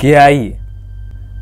Kiai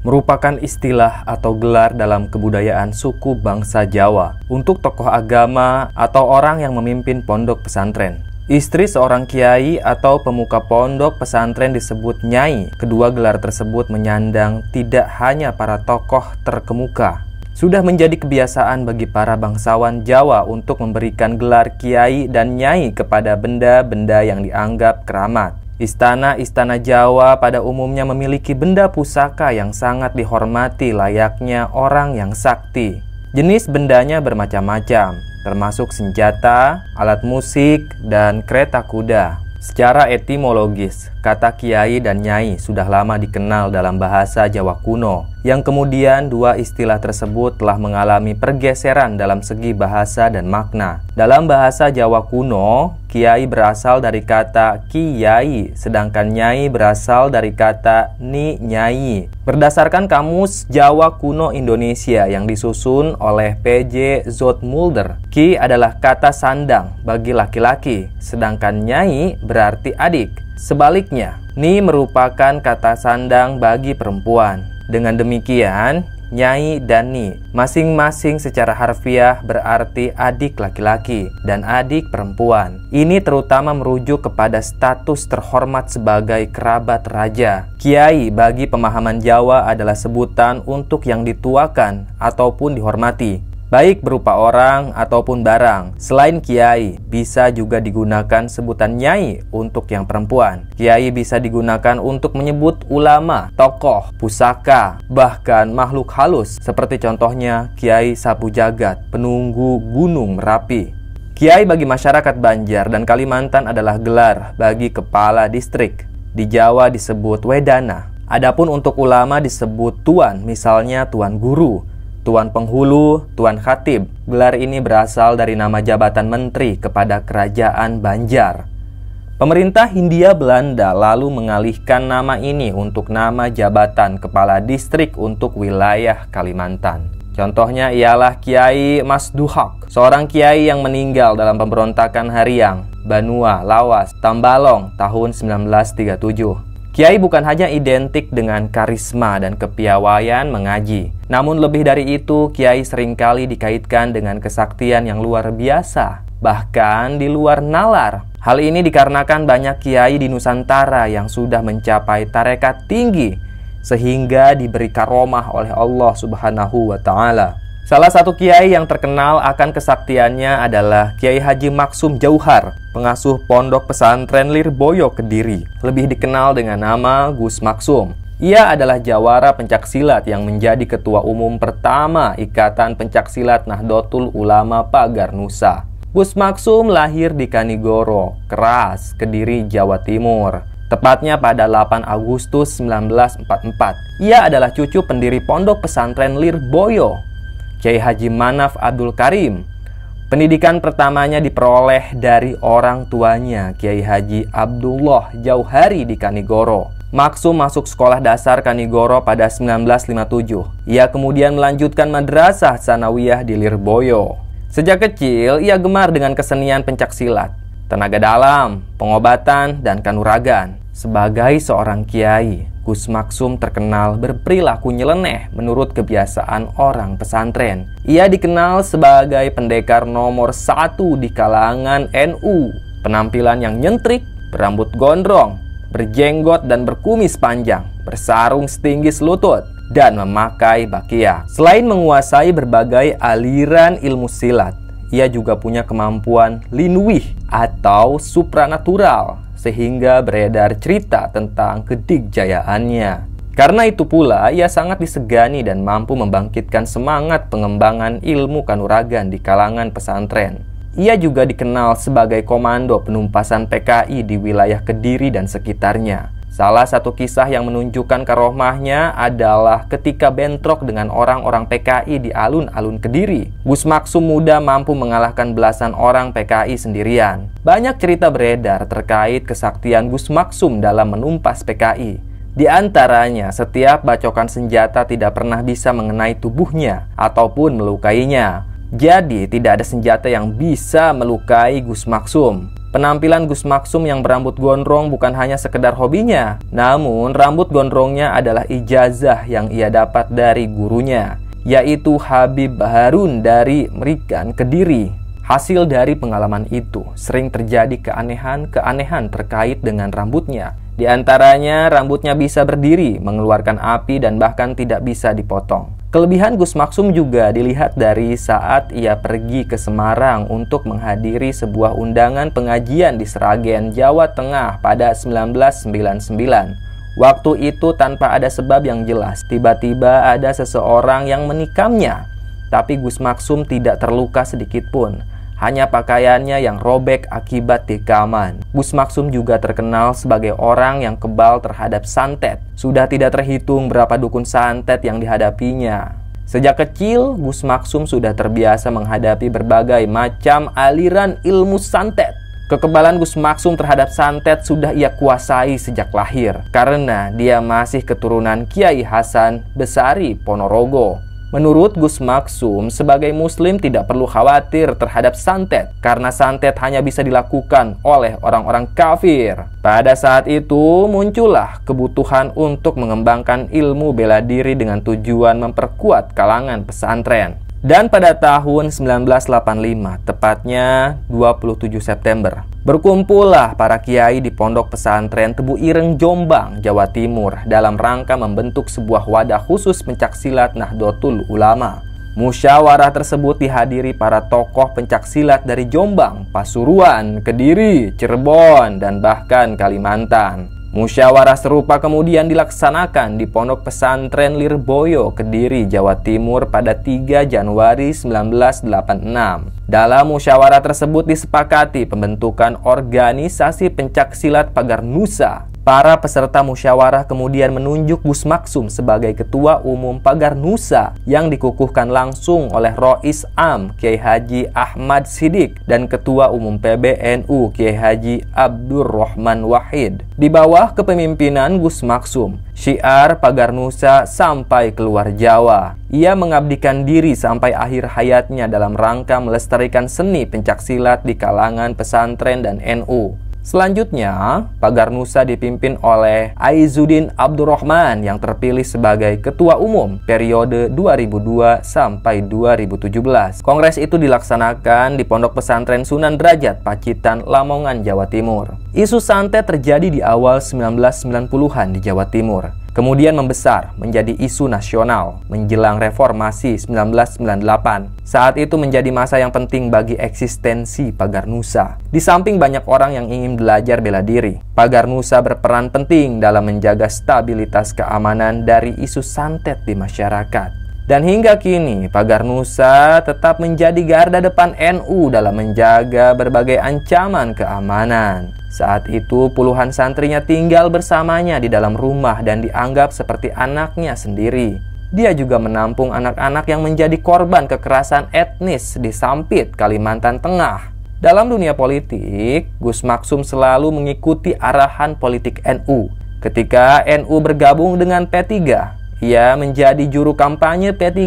merupakan istilah atau gelar dalam kebudayaan suku bangsa Jawa untuk tokoh agama atau orang yang memimpin pondok pesantren. Istri seorang kiai atau pemuka pondok pesantren disebut nyai. Kedua gelar tersebut menyandang tidak hanya para tokoh terkemuka. Sudah menjadi kebiasaan bagi para bangsawan Jawa untuk memberikan gelar kiai dan nyai kepada benda-benda yang dianggap keramat. Istana-istana Jawa pada umumnya memiliki benda pusaka yang sangat dihormati layaknya orang yang sakti. Jenis bendanya bermacam-macam, termasuk senjata, alat musik, dan kereta kuda. Secara etimologis, kata kiai dan nyai sudah lama dikenal dalam bahasa Jawa kuno yang kemudian dua istilah tersebut telah mengalami pergeseran dalam segi bahasa dan makna. Dalam bahasa Jawa kuno, kiai berasal dari kata kiai, sedangkan nyai berasal dari kata ni nyai. Berdasarkan kamus Jawa kuno Indonesia yang disusun oleh PJ Zotmulder, ki adalah kata sandang bagi laki-laki, sedangkan nyai berarti adik. Sebaliknya, ni merupakan kata sandang bagi perempuan. Dengan demikian, Nyai dan Ni masing-masing secara harfiah berarti adik laki-laki dan adik perempuan. Ini terutama merujuk kepada status terhormat sebagai kerabat raja. Kiai bagi pemahaman Jawa adalah sebutan untuk yang dituakan ataupun dihormati baik berupa orang ataupun barang. Selain kiai, bisa juga digunakan sebutan nyai untuk yang perempuan. Kiai bisa digunakan untuk menyebut ulama, tokoh, pusaka, bahkan makhluk halus seperti contohnya Kiai Sapu Jagat, penunggu Gunung Merapi. Kiai bagi masyarakat Banjar dan Kalimantan adalah gelar bagi kepala distrik. Di Jawa disebut wedana. Adapun untuk ulama disebut tuan, misalnya tuan guru Tuan Penghulu, Tuan Khatib. Gelar ini berasal dari nama jabatan menteri kepada kerajaan Banjar. Pemerintah Hindia Belanda lalu mengalihkan nama ini untuk nama jabatan kepala distrik untuk wilayah Kalimantan. Contohnya ialah Kiai Mas Duhak, seorang kiai yang meninggal dalam pemberontakan Hariang, Banua, Lawas, Tambalong tahun 1937. Kiai bukan hanya identik dengan karisma dan kepiawaian mengaji, namun lebih dari itu, kiai seringkali dikaitkan dengan kesaktian yang luar biasa, bahkan di luar nalar. Hal ini dikarenakan banyak kiai di Nusantara yang sudah mencapai tarekat tinggi sehingga diberi karomah oleh Allah Subhanahu wa taala. Salah satu kiai yang terkenal akan kesaktiannya adalah Kiai Haji Maksum Jauhar, pengasuh pondok pesantren Lirboyo Kediri, lebih dikenal dengan nama Gus Maksum. Ia adalah jawara pencaksilat yang menjadi ketua umum pertama Ikatan Pencaksilat Nahdlatul Ulama Pagar Nusa. Gus Maksum lahir di Kanigoro, Keras, Kediri, Jawa Timur tepatnya pada 8 Agustus 1944. Ia adalah cucu pendiri pondok pesantren Lirboyo Kiai Haji Manaf Abdul Karim. Pendidikan pertamanya diperoleh dari orang tuanya, Kiai Haji Abdullah Jauhari di Kanigoro. Maksum masuk sekolah dasar Kanigoro pada 1957. Ia kemudian melanjutkan madrasah sanawiyah di Lirboyo. Sejak kecil, ia gemar dengan kesenian pencak silat, tenaga dalam, pengobatan, dan kanuragan. Sebagai seorang kiai, Gus Maksum terkenal berperilaku nyeleneh menurut kebiasaan orang pesantren. Ia dikenal sebagai pendekar nomor satu di kalangan NU. Penampilan yang nyentrik, berambut gondrong, berjenggot dan berkumis panjang, bersarung setinggi selutut, dan memakai bakia. Selain menguasai berbagai aliran ilmu silat, ia juga punya kemampuan linwih atau supranatural sehingga beredar cerita tentang kedikjayaannya. Karena itu pula, ia sangat disegani dan mampu membangkitkan semangat pengembangan ilmu kanuragan di kalangan pesantren. Ia juga dikenal sebagai komando penumpasan PKI di wilayah Kediri dan sekitarnya. Salah satu kisah yang menunjukkan karomahnya adalah ketika bentrok dengan orang-orang PKI di alun-alun Kediri. Gus Maksum muda mampu mengalahkan belasan orang PKI sendirian. Banyak cerita beredar terkait kesaktian Gus Maksum dalam menumpas PKI. Di antaranya, setiap bacokan senjata tidak pernah bisa mengenai tubuhnya ataupun melukainya. Jadi, tidak ada senjata yang bisa melukai Gus Maksum. Penampilan Gus Maksum yang berambut gondrong bukan hanya sekedar hobinya, namun rambut gondrongnya adalah ijazah yang ia dapat dari gurunya, yaitu Habib Baharun dari Merikan Kediri. Hasil dari pengalaman itu sering terjadi keanehan-keanehan terkait dengan rambutnya. Di antaranya, rambutnya bisa berdiri, mengeluarkan api, dan bahkan tidak bisa dipotong. Kelebihan Gus Maksum juga dilihat dari saat ia pergi ke Semarang untuk menghadiri sebuah undangan pengajian di Seragen, Jawa Tengah pada 1999. Waktu itu tanpa ada sebab yang jelas, tiba-tiba ada seseorang yang menikamnya. Tapi Gus Maksum tidak terluka sedikit pun hanya pakaiannya yang robek akibat tikaman. Gus Maksum juga terkenal sebagai orang yang kebal terhadap santet. Sudah tidak terhitung berapa dukun santet yang dihadapinya. Sejak kecil, Gus Maksum sudah terbiasa menghadapi berbagai macam aliran ilmu santet. Kekebalan Gus Maksum terhadap santet sudah ia kuasai sejak lahir karena dia masih keturunan Kiai Hasan Besari Ponorogo. Menurut Gus Maksum, sebagai muslim tidak perlu khawatir terhadap santet karena santet hanya bisa dilakukan oleh orang-orang kafir. Pada saat itu muncullah kebutuhan untuk mengembangkan ilmu bela diri dengan tujuan memperkuat kalangan pesantren. Dan pada tahun 1985, tepatnya 27 September, berkumpullah para kiai di pondok pesantren Tebu Ireng Jombang, Jawa Timur dalam rangka membentuk sebuah wadah khusus pencaksilat Nahdlatul Ulama. Musyawarah tersebut dihadiri para tokoh pencaksilat dari Jombang, Pasuruan, Kediri, Cirebon, dan bahkan Kalimantan. Musyawarah serupa kemudian dilaksanakan di Pondok Pesantren Lirboyo, Kediri, Jawa Timur pada 3 Januari 1986. Dalam musyawarah tersebut disepakati pembentukan organisasi pencaksilat Pagar Nusa Para peserta musyawarah kemudian menunjuk Gus Maksum sebagai Ketua Umum Pagar Nusa yang dikukuhkan langsung oleh Rois Am Kiai Haji Ahmad Sidik dan Ketua Umum PBNU Kiai Haji Abdurrahman Wahid. Di bawah kepemimpinan Gus Maksum, syiar Pagar Nusa sampai keluar Jawa. Ia mengabdikan diri sampai akhir hayatnya dalam rangka melestarikan seni pencaksilat di kalangan pesantren dan NU. Selanjutnya, Pagar Nusa dipimpin oleh Aizuddin Abdurrahman yang terpilih sebagai Ketua Umum periode 2002 sampai 2017. Kongres itu dilaksanakan di Pondok Pesantren Sunan Derajat, Pacitan, Lamongan, Jawa Timur. Isu santet terjadi di awal 1990-an di Jawa Timur kemudian membesar menjadi isu nasional menjelang reformasi 1998. Saat itu menjadi masa yang penting bagi eksistensi Pagar Nusa. Di samping banyak orang yang ingin belajar bela diri, Pagar Nusa berperan penting dalam menjaga stabilitas keamanan dari isu santet di masyarakat. Dan hingga kini, Pagar Nusa tetap menjadi garda depan NU dalam menjaga berbagai ancaman keamanan. Saat itu, puluhan santrinya tinggal bersamanya di dalam rumah dan dianggap seperti anaknya sendiri. Dia juga menampung anak-anak yang menjadi korban kekerasan etnis di Sampit, Kalimantan Tengah. Dalam dunia politik, Gus Maksum selalu mengikuti arahan politik NU. Ketika NU bergabung dengan P3, ia menjadi juru kampanye P3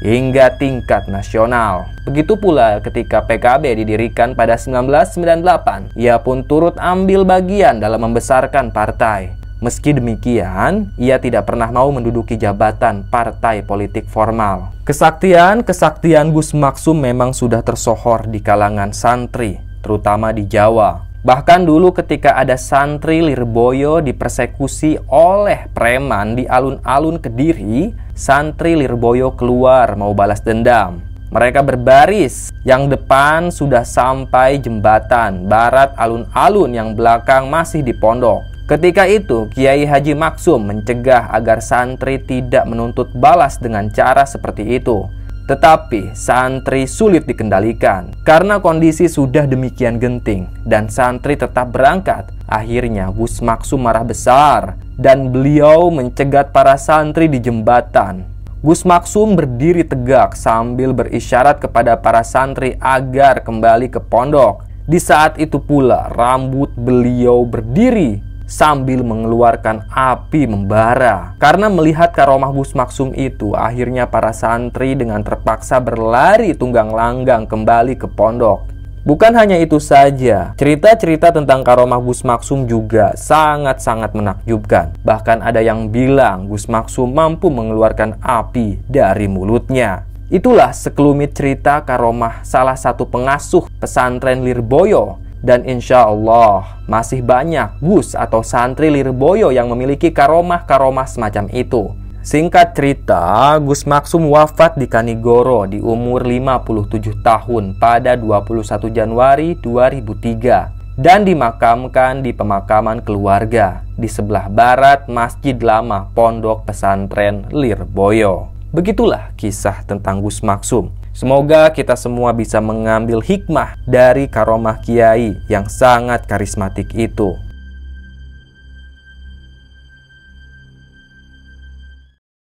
hingga tingkat nasional. Begitu pula ketika PKB didirikan pada 1998, ia pun turut ambil bagian dalam membesarkan partai. Meski demikian, ia tidak pernah mau menduduki jabatan partai politik formal. Kesaktian-kesaktian Gus Maksum memang sudah tersohor di kalangan santri, terutama di Jawa. Bahkan dulu ketika ada santri Lirboyo dipersekusi oleh preman di alun-alun Kediri, santri Lirboyo keluar mau balas dendam. Mereka berbaris, yang depan sudah sampai jembatan barat alun-alun yang belakang masih di pondok. Ketika itu, Kiai Haji Maksum mencegah agar santri tidak menuntut balas dengan cara seperti itu. Tetapi santri sulit dikendalikan karena kondisi sudah demikian genting dan santri tetap berangkat. Akhirnya Gus Maksum marah besar dan beliau mencegat para santri di jembatan. Gus Maksum berdiri tegak sambil berisyarat kepada para santri agar kembali ke pondok. Di saat itu pula rambut beliau berdiri sambil mengeluarkan api membara. Karena melihat karomah Gus Maksum itu, akhirnya para santri dengan terpaksa berlari tunggang langgang kembali ke pondok. Bukan hanya itu saja, cerita-cerita tentang karomah Gus Maksum juga sangat-sangat menakjubkan. Bahkan ada yang bilang Gus Maksum mampu mengeluarkan api dari mulutnya. Itulah sekelumit cerita karomah salah satu pengasuh pesantren Lirboyo dan insya Allah masih banyak gus atau santri Lirboyo yang memiliki karomah-karomah semacam itu. Singkat cerita, Gus Maksum wafat di Kanigoro di umur 57 tahun pada 21 Januari 2003 dan dimakamkan di pemakaman keluarga di sebelah barat Masjid Lama Pondok Pesantren Lirboyo. Begitulah kisah tentang Gus Maksum. Semoga kita semua bisa mengambil hikmah dari karomah kiai yang sangat karismatik itu.